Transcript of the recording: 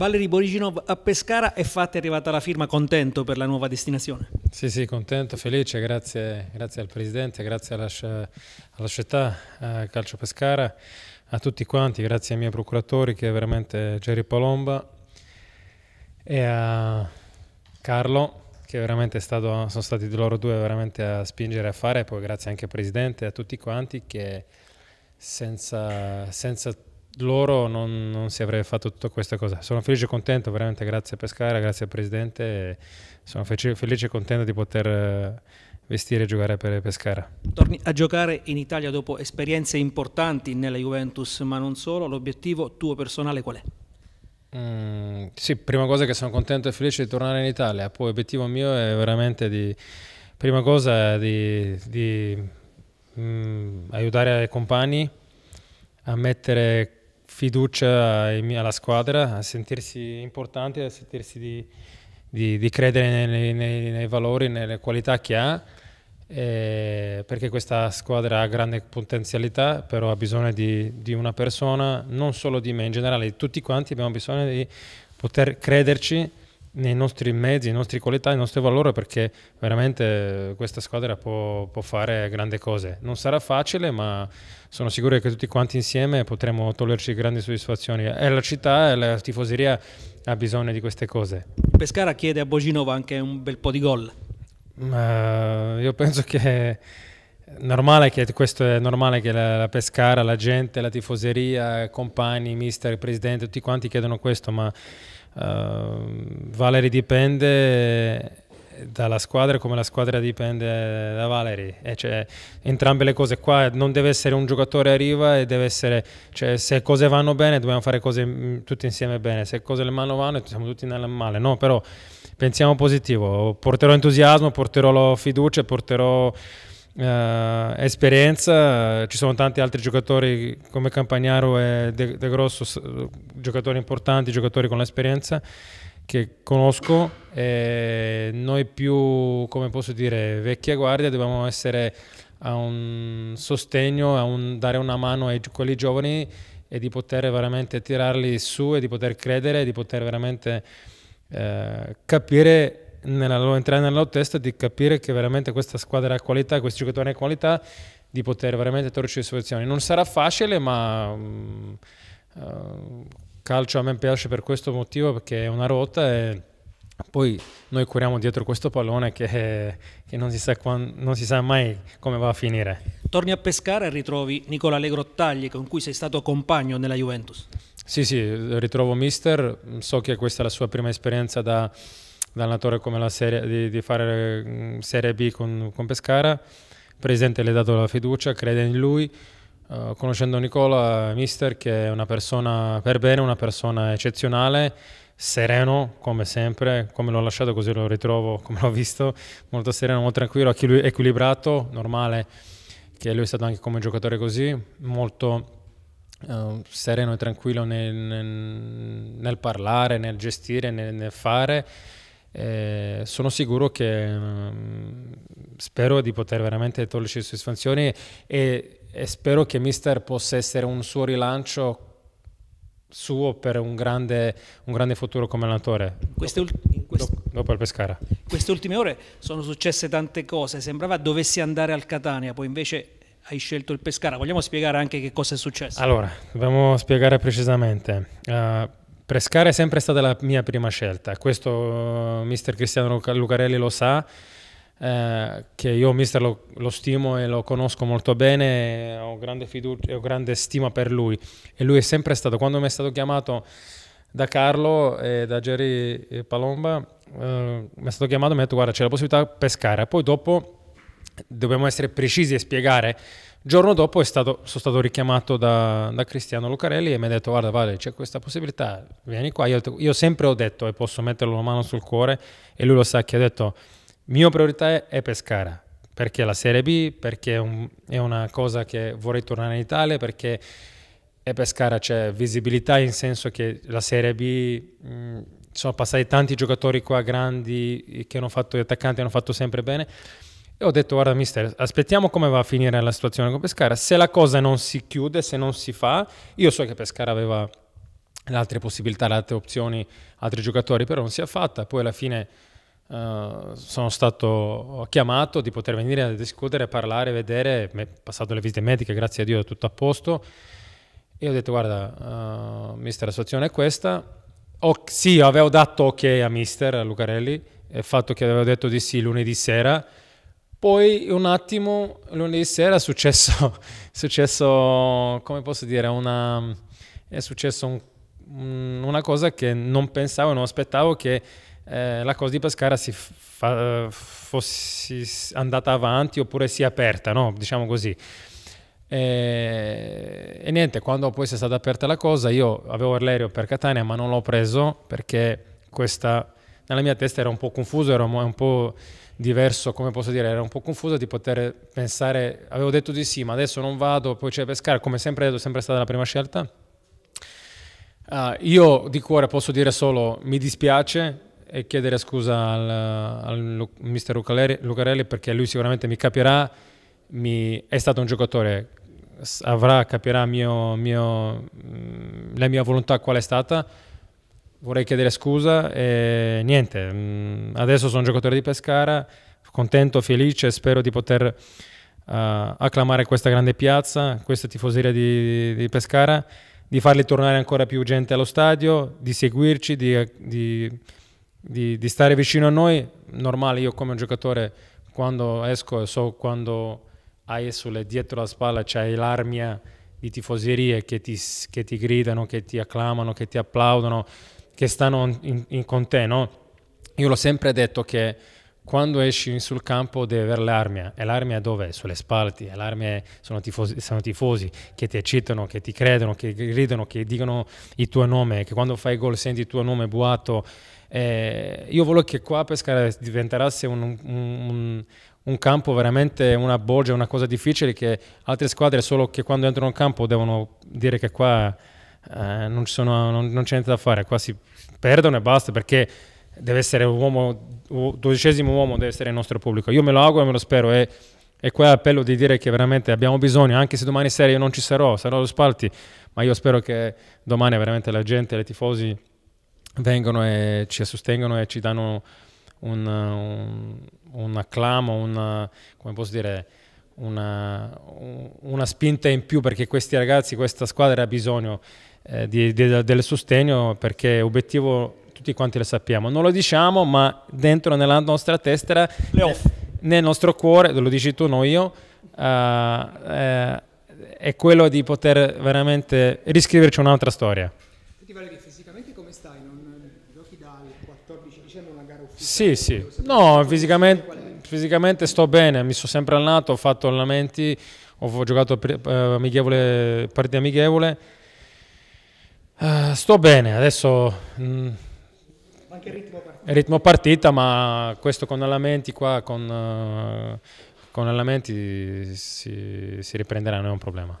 Valery Boriginov a Pescara è fatta e arrivata la firma, contento per la nuova destinazione? Sì, sì, contento, felice, grazie, grazie al Presidente, grazie alla, alla società eh, Calcio Pescara, a tutti quanti, grazie ai miei procuratori che è veramente Jerry Palomba e a Carlo che veramente stato, sono stati loro due veramente a spingere a fare, poi grazie anche al Presidente e a tutti quanti che senza, senza loro non, non, si avrebbe fatto tutta questa cosa. Sono felice e contento, veramente grazie a Pescara, grazie al Presidente, sono felice, e contento di poter eh, vestire e giocare per Pescara. Torni a giocare in Italia dopo esperienze importanti nella Juventus, ma non solo, l'obiettivo tuo personale qual è? Mm, sì, prima cosa che sono contento e felice di tornare in Italia, poi l'obiettivo mio è veramente di, prima cosa di, di mm, aiutare i compagni a mettere fiducia alla squadra, a sentirsi importante, a sentirsi di, di, di credere nei, nei, nei, valori, nelle qualità che ha, eh, perché questa squadra ha grande potenzialità, però ha bisogno di, di, una persona, non solo di me in generale, di tutti quanti abbiamo bisogno di poter crederci nei nostri mezzi, nei nostri qualità, il nostri valori perché veramente questa squadra può, può, fare grandi cose. Non sarà facile, ma sono sicuro che tutti quanti insieme potremo toglierci grandi soddisfazioni. E la città e la tifoseria ha bisogno di queste cose. Pescara chiede a Boginova anche un bel po' di gol. Uh, io penso che normale che questo è normale che la, la, Pescara, la gente, la tifoseria, compagni, mister, presidente, tutti quanti chiedono questo, ma Uh, Valery dipende dalla squadra come la squadra dipende da Valery e eh, cioè, entrambe le cose qua non deve essere un giocatore a riva e deve essere cioè, se cose vanno bene dobbiamo fare cose mm, tutte insieme bene se cose le mano vanno siamo tutti nel male no però pensiamo positivo porterò entusiasmo porterò fiducia porterò eh, esperienza, ci sono tanti altri giocatori come Campagnaro e De, De Grosso, giocatori importanti, giocatori con l'esperienza che conosco e noi più, come posso dire, vecchia guardia dobbiamo essere a un sostegno, a un, dare una mano a quelli giovani e di poter veramente tirarli su e di poter credere, di poter veramente eh, capire nella loro, entrare nella loro testa di capire che veramente questa squadra ha qualità, questi giocatori hanno qualità, di poter veramente torcerci le soluzioni. Non sarà facile, ma um, uh, calcio a me piace per questo motivo perché è una rotta e poi noi curiamo dietro questo pallone che, che non, si sa quando, non si sa mai come va a finire. Torni a pescare e ritrovi Nicola Allegro Tagli con cui sei stato compagno nella Juventus. Sì, sì, ritrovo Mister, so che questa è la sua prima esperienza da da una come la serie, di, di fare mm, Serie B con, con Pescara. Il presidente le ha dato la fiducia, crede in lui. Uh, conoscendo Nicola, mister che è una persona per bene, una persona eccezionale, sereno come sempre, come l'ho lasciato così lo ritrovo, come l'ho visto, molto sereno, molto tranquillo, equilibrato, normale, che lui è stato anche come giocatore così, molto uh, sereno e tranquillo nel, nel, nel parlare, nel gestire, nel, nel fare eh, sono sicuro che mh, mm, spero di poter veramente toglierci le soddisfazioni e, e spero che Mister possa essere un suo rilancio suo per un grande, un grande futuro come allenatore. Queste dopo, quest dopo il Pescara. Queste ultime ore sono successe tante cose, sembrava dovessi andare al Catania, poi invece hai scelto il Pescara. Vogliamo spiegare anche che cosa è successo? Allora, dobbiamo spiegare precisamente. Uh, Pescara è sempre stata la mia prima scelta, questo eh, mister Cristiano Lucarelli lo sa, eh, che io mister lo, lo, stimo e lo conosco molto bene, eh, ho grande fiducia, ho grande stima per lui e lui è sempre stato, quando mi è stato chiamato da Carlo e da Jerry eh, Palomba, eh, mi è stato chiamato e mi ha detto guarda c'è la possibilità di pescare, poi dopo dobbiamo essere precisi e spiegare giorno dopo stato, sono stato richiamato da, da, Cristiano Lucarelli e mi ha detto guarda Vale c'è questa possibilità, vieni qua. Io, io, sempre ho detto e posso metterlo una mano sul cuore e lui lo sa che ha detto mia priorità è, è Pescara perché la Serie B, perché è, un, è una cosa che vorrei tornare in Italia, perché è Pescara c'è visibilità in senso che la Serie B mh, sono passati tanti giocatori qua grandi che hanno fatto gli attaccanti hanno fatto sempre bene e ho detto, guarda mister, aspettiamo come va a finire la situazione con Pescara. Se la cosa non si chiude, se non si fa, io so che Pescara aveva altre possibilità, altre opzioni, altri giocatori, però non si è fatta. Poi alla fine uh, sono stato chiamato di poter venire a discutere, parlare, vedere, passato le visite mediche, grazie a Dio è tutto a posto. E ho detto, guarda, uh, mister, la situazione è questa. Oh, sì, avevo dato ok a mister, a Lucarelli, il fatto che avevo detto di sì lunedì sera poi un attimo, lunedì sera è successo, è successo come posso dire, una, è successo un, una cosa che non pensavo, non aspettavo che eh, la cosa di Pescara si fa, fosse andata avanti oppure sia aperta, no? diciamo così. E, eh, e, niente, quando poi si è stata aperta la cosa, io avevo Orlerio per Catania, ma non l'ho preso perché questa nella mia testa era un po' confuso, era un po' diverso, come posso dire, era un po' confuso di poter pensare, avevo detto di sì, ma adesso non vado, poi c'è pescare, come sempre detto, sempre è stata la prima scelta. Uh, io di cuore posso dire solo mi dispiace e chiedere scusa al, al mister Lucarelli perché lui sicuramente mi capirà, mi, è stato un giocatore, avrà, capirà mio, mio, mm, la mia volontà qual è stata vorrei chiedere scusa e niente, mm, adesso sono giocatore di Pescara, contento, felice, spero di poter uh, acclamare questa grande piazza, questa tifoseria di, di, Pescara, di farli tornare ancora più gente allo stadio, di seguirci, di, di, di stare vicino a noi. Normale, io come giocatore quando esco e so quando hai sulle, dietro la spalla c'hai l'armia di tifoserie che ti, che ti gridano, che ti acclamano, che ti applaudono che stanno in, in, con te, no? Io l'ho sempre detto che quando esci sul campo devi avere l'armia. E l'armia dove? Sulle spalle. L'armia sono tifosi, sono tifosi che ti eccitano, che ti credono, che gridano, che dicono il tuo nome, che quando fai gol senti il tuo nome buato. Eh, io volevo che qua Pescara diventasse un, un, un, un, campo veramente una bolgia, una cosa difficile che altre squadre solo che quando entrano in campo devono dire che qua eh, non, sono, non, non, c'è niente da fare, qua si perdono e basta perché deve essere un uomo, dodicesimo uomo deve essere il nostro pubblico. Io me lo auguro e me lo spero e, e qua è l'appello di dire che veramente abbiamo bisogno, anche se domani sera io non ci sarò, sarò allo spalti, ma io spero che domani veramente la gente, i tifosi vengano e ci sostengono e ci danno un, un, un acclamo, una, come posso dire, una, una, spinta in più perché questi ragazzi, questa squadra ha bisogno eh, di, di, del sostegno perché obiettivo tutti quanti lo sappiamo, non lo diciamo ma dentro nella nostra testa, nel, nel nostro cuore, lo dici tu, non io, uh, eh, è quello di poter veramente riscriverci un'altra storia. fisicamente come stai? giochi dal 14 dicembre Sì, sì, no, fisicamente, fisicamente sto bene, mi sono sempre allenato, ho fatto allenamenti, ho giocato eh, amichevole, partite amichevole Uh, sto bene, adesso... Mh, mm, Anche ritmo partita. Ritmo partita, ma questo con allamenti qua, con, uh, con allamenti si, si riprenderà, non è un problema.